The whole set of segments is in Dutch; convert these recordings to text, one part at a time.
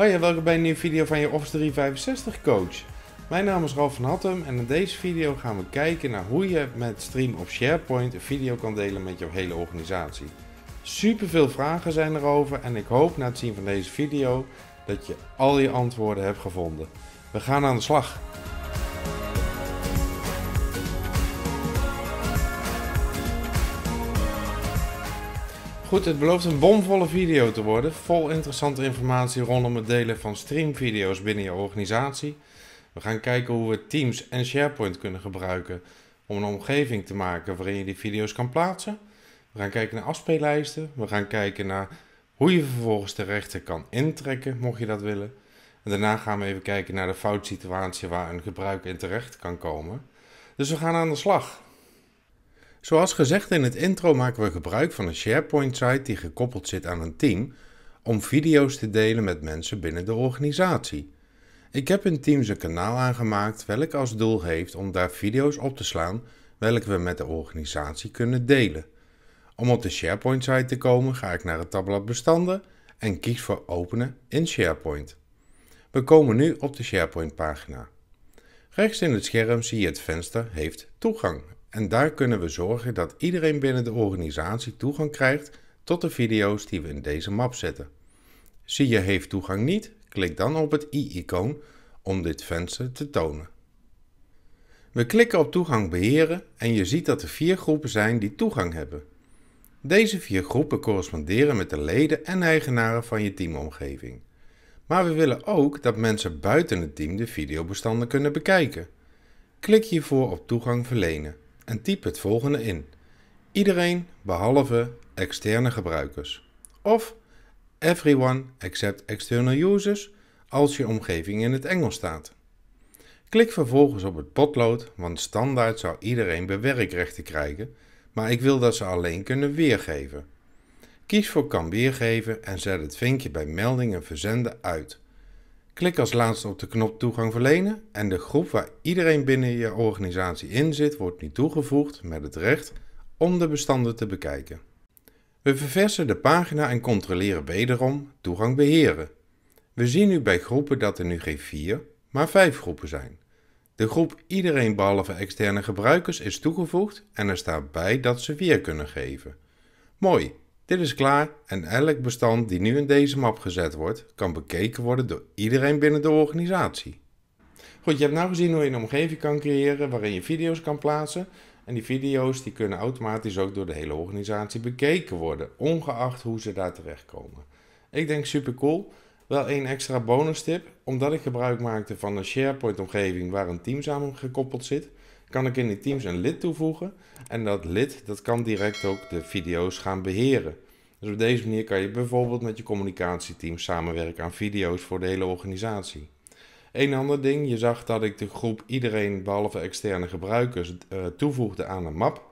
Hoi en welkom bij een nieuwe video van je Office 365 coach. Mijn naam is Ralf van Hattem en in deze video gaan we kijken naar hoe je met Stream op SharePoint een video kan delen met jouw hele organisatie. Super veel vragen zijn erover en ik hoop na het zien van deze video dat je al je antwoorden hebt gevonden. We gaan aan de slag! Goed, het belooft een bomvolle video te worden, vol interessante informatie rondom het delen van streamvideo's binnen je organisatie. We gaan kijken hoe we Teams en SharePoint kunnen gebruiken om een omgeving te maken waarin je die video's kan plaatsen. We gaan kijken naar afspeellijsten. We gaan kijken naar hoe je vervolgens de rechten kan intrekken, mocht je dat willen. En daarna gaan we even kijken naar de foutsituatie waar een gebruiker in terecht kan komen. Dus we gaan aan de slag. Zoals gezegd in het intro maken we gebruik van een SharePoint-site die gekoppeld zit aan een team om video's te delen met mensen binnen de organisatie. Ik heb in Teams een kanaal aangemaakt welk als doel heeft om daar video's op te slaan welke we met de organisatie kunnen delen. Om op de SharePoint-site te komen ga ik naar het tabblad bestanden en kies voor openen in SharePoint. We komen nu op de SharePoint-pagina. Rechts in het scherm zie je het venster heeft toegang en daar kunnen we zorgen dat iedereen binnen de organisatie toegang krijgt tot de video's die we in deze map zetten. Zie je heeft toegang niet, klik dan op het i-icoon om dit venster te tonen. We klikken op toegang beheren en je ziet dat er vier groepen zijn die toegang hebben. Deze vier groepen corresponderen met de leden en eigenaren van je teamomgeving. Maar we willen ook dat mensen buiten het team de videobestanden kunnen bekijken. Klik hiervoor op toegang verlenen en typ het volgende in. Iedereen behalve externe gebruikers. Of everyone except external users als je omgeving in het Engels staat. Klik vervolgens op het potlood, want standaard zou iedereen bewerkrechten krijgen, maar ik wil dat ze alleen kunnen weergeven. Kies voor kan weergeven en zet het vinkje bij meldingen verzenden uit. Klik als laatste op de knop toegang verlenen en de groep waar iedereen binnen je organisatie in zit wordt nu toegevoegd met het recht om de bestanden te bekijken. We verversen de pagina en controleren wederom toegang beheren. We zien nu bij groepen dat er nu geen 4, maar 5 groepen zijn. De groep iedereen behalve externe gebruikers is toegevoegd en er staat bij dat ze weer kunnen geven. Mooi, dit is klaar en elk bestand die nu in deze map gezet wordt, kan bekeken worden door iedereen binnen de organisatie. Goed, je hebt nou gezien hoe je een omgeving kan creëren waarin je video's kan plaatsen. En die video's die kunnen automatisch ook door de hele organisatie bekeken worden, ongeacht hoe ze daar terechtkomen. Ik denk super cool. Wel één extra bonus tip, omdat ik gebruik maakte van een SharePoint omgeving waar een team samen gekoppeld zit, kan ik in die Teams een lid toevoegen. En dat lid dat kan direct ook de video's gaan beheren. Dus op deze manier kan je bijvoorbeeld met je communicatieteam samenwerken aan video's voor de hele organisatie. Een ander ding, je zag dat ik de groep iedereen behalve externe gebruikers eh, toevoegde aan een map.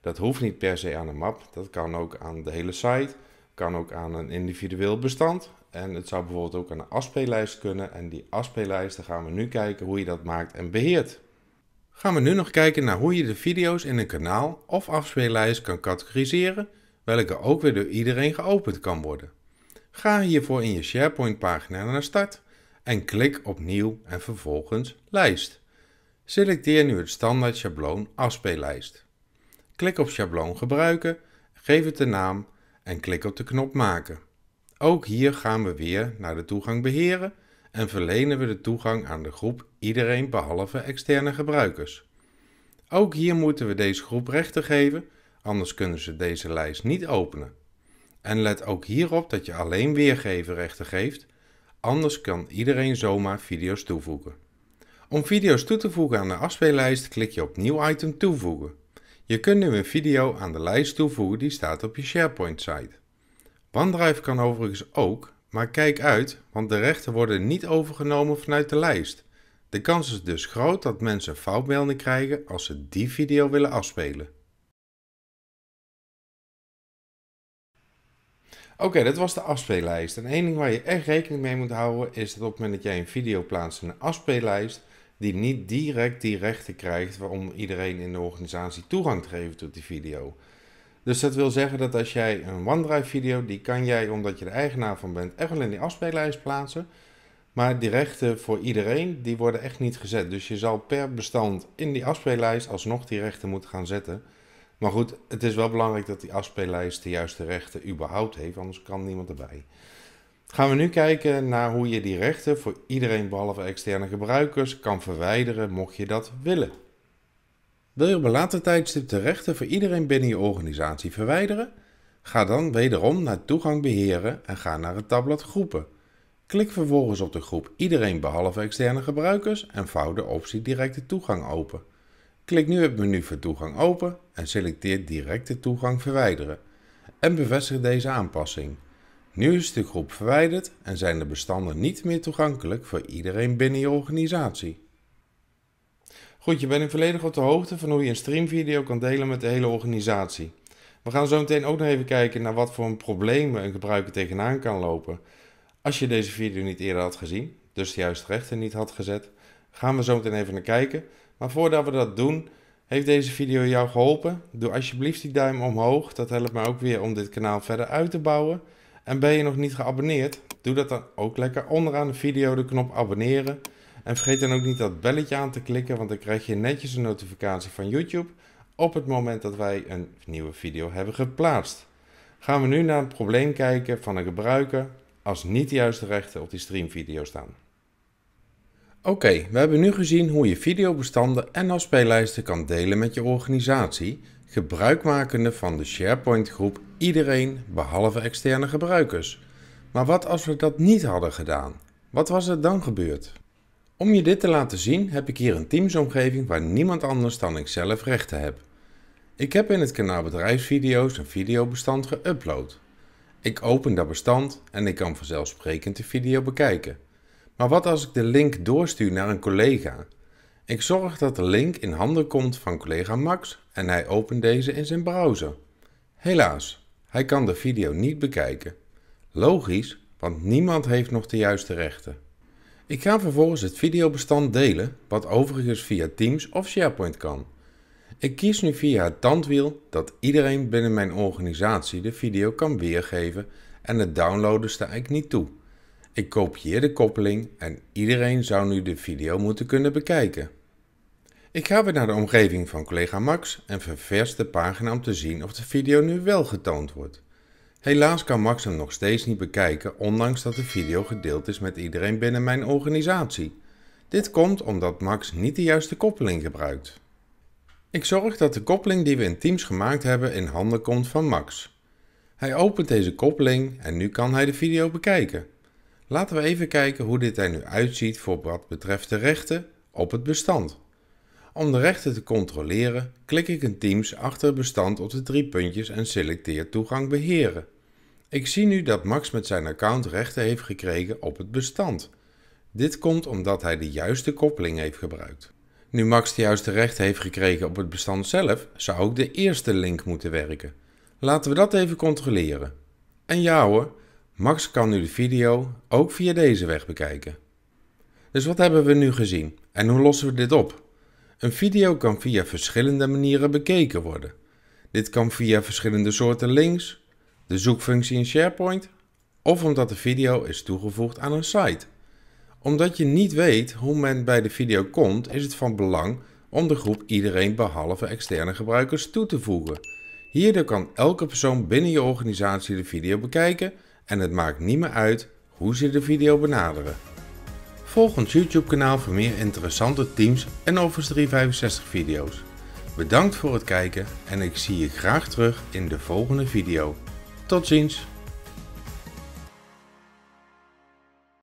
Dat hoeft niet per se aan een map, dat kan ook aan de hele site, kan ook aan een individueel bestand. En het zou bijvoorbeeld ook aan een afspeellijst kunnen. En die afspeellijsten gaan we nu kijken hoe je dat maakt en beheert gaan we nu nog kijken naar hoe je de video's in een kanaal of afspeellijst kan categoriseren, welke ook weer door iedereen geopend kan worden. Ga hiervoor in je SharePoint pagina naar Start en klik op Nieuw en vervolgens Lijst. Selecteer nu het standaard schabloon Afspeellijst. Klik op Schabloon gebruiken, geef het de naam en klik op de knop Maken. Ook hier gaan we weer naar de toegang beheren en verlenen we de toegang aan de groep iedereen behalve externe gebruikers. Ook hier moeten we deze groep rechten geven, anders kunnen ze deze lijst niet openen. En let ook hierop dat je alleen rechten geeft, anders kan iedereen zomaar video's toevoegen. Om video's toe te voegen aan de afspeellijst klik je op nieuw item toevoegen. Je kunt nu een video aan de lijst toevoegen die staat op je SharePoint site. OneDrive kan overigens ook maar kijk uit, want de rechten worden niet overgenomen vanuit de lijst. De kans is dus groot dat mensen foutmelding krijgen als ze die video willen afspelen. Oké, dat was de afspeellijst. En één ding waar je echt rekening mee moet houden is dat op het moment dat jij een video plaatst in een afspeellijst, die niet direct die rechten krijgt waarom iedereen in de organisatie toegang te geven tot die video. Dus dat wil zeggen dat als jij een OneDrive video, die kan jij omdat je de eigenaar van bent, echt wel in die afspeellijst plaatsen. Maar die rechten voor iedereen, die worden echt niet gezet. Dus je zal per bestand in die afspeellijst alsnog die rechten moeten gaan zetten. Maar goed, het is wel belangrijk dat die afspeellijst de juiste rechten überhaupt heeft, anders kan niemand erbij. Gaan we nu kijken naar hoe je die rechten voor iedereen behalve externe gebruikers kan verwijderen, mocht je dat willen. Wil je op een later tijdstip de rechten voor iedereen binnen je organisatie verwijderen? Ga dan wederom naar Toegang beheren en ga naar het tabblad Groepen. Klik vervolgens op de groep Iedereen behalve externe gebruikers en vouw de optie Directe toegang open. Klik nu het menu voor toegang open en selecteer Directe toegang verwijderen en bevestig deze aanpassing. Nu is de groep verwijderd en zijn de bestanden niet meer toegankelijk voor iedereen binnen je organisatie. Goed, je bent in volledig op de hoogte van hoe je een streamvideo kan delen met de hele organisatie. We gaan zo meteen ook nog even kijken naar wat voor een problemen een gebruiker tegenaan kan lopen. Als je deze video niet eerder had gezien, dus de juiste rechten niet had gezet, gaan we zo meteen even naar kijken. Maar voordat we dat doen, heeft deze video jou geholpen? Doe alsjeblieft die duim omhoog, dat helpt mij ook weer om dit kanaal verder uit te bouwen. En ben je nog niet geabonneerd? Doe dat dan ook lekker onderaan de video de knop abonneren. En vergeet dan ook niet dat belletje aan te klikken, want dan krijg je netjes een notificatie van YouTube op het moment dat wij een nieuwe video hebben geplaatst. Gaan we nu naar een probleem kijken van een gebruiker als niet de juiste rechten op die streamvideo staan. Oké, we hebben nu gezien hoe je videobestanden en afspeellijsten kan delen met je organisatie, gebruikmakende van de SharePoint groep iedereen behalve externe gebruikers. Maar wat als we dat niet hadden gedaan? Wat was er dan gebeurd? Om je dit te laten zien heb ik hier een Teamsomgeving waar niemand anders dan ik zelf rechten heb. Ik heb in het kanaal Bedrijfsvideo's een videobestand geüpload. Ik open dat bestand en ik kan vanzelfsprekend de video bekijken. Maar wat als ik de link doorstuur naar een collega? Ik zorg dat de link in handen komt van collega Max en hij opent deze in zijn browser. Helaas, hij kan de video niet bekijken. Logisch, want niemand heeft nog de juiste rechten. Ik ga vervolgens het videobestand delen, wat overigens via Teams of SharePoint kan. Ik kies nu via het tandwiel dat iedereen binnen mijn organisatie de video kan weergeven en het downloaden sta ik niet toe. Ik kopieer de koppeling en iedereen zou nu de video moeten kunnen bekijken. Ik ga weer naar de omgeving van collega Max en ververs de pagina om te zien of de video nu wel getoond wordt. Helaas kan Max hem nog steeds niet bekijken, ondanks dat de video gedeeld is met iedereen binnen mijn organisatie. Dit komt omdat Max niet de juiste koppeling gebruikt. Ik zorg dat de koppeling die we in Teams gemaakt hebben in handen komt van Max. Hij opent deze koppeling en nu kan hij de video bekijken. Laten we even kijken hoe dit er nu uitziet voor wat betreft de rechten op het bestand. Om de rechten te controleren, klik ik in Teams achter het bestand op de drie puntjes en selecteer toegang beheren. Ik zie nu dat Max met zijn account rechten heeft gekregen op het bestand. Dit komt omdat hij de juiste koppeling heeft gebruikt. Nu Max de juiste rechten heeft gekregen op het bestand zelf, zou ook de eerste link moeten werken. Laten we dat even controleren. En ja hoor, Max kan nu de video ook via deze weg bekijken. Dus wat hebben we nu gezien en hoe lossen we dit op? Een video kan via verschillende manieren bekeken worden. Dit kan via verschillende soorten links, de zoekfunctie in SharePoint of omdat de video is toegevoegd aan een site. Omdat je niet weet hoe men bij de video komt, is het van belang om de groep iedereen behalve externe gebruikers toe te voegen. Hierdoor kan elke persoon binnen je organisatie de video bekijken en het maakt niet meer uit hoe ze de video benaderen. Volg ons YouTube kanaal voor meer interessante Teams en Office 365 video's. Bedankt voor het kijken en ik zie je graag terug in de volgende video. Tchau, então, gente.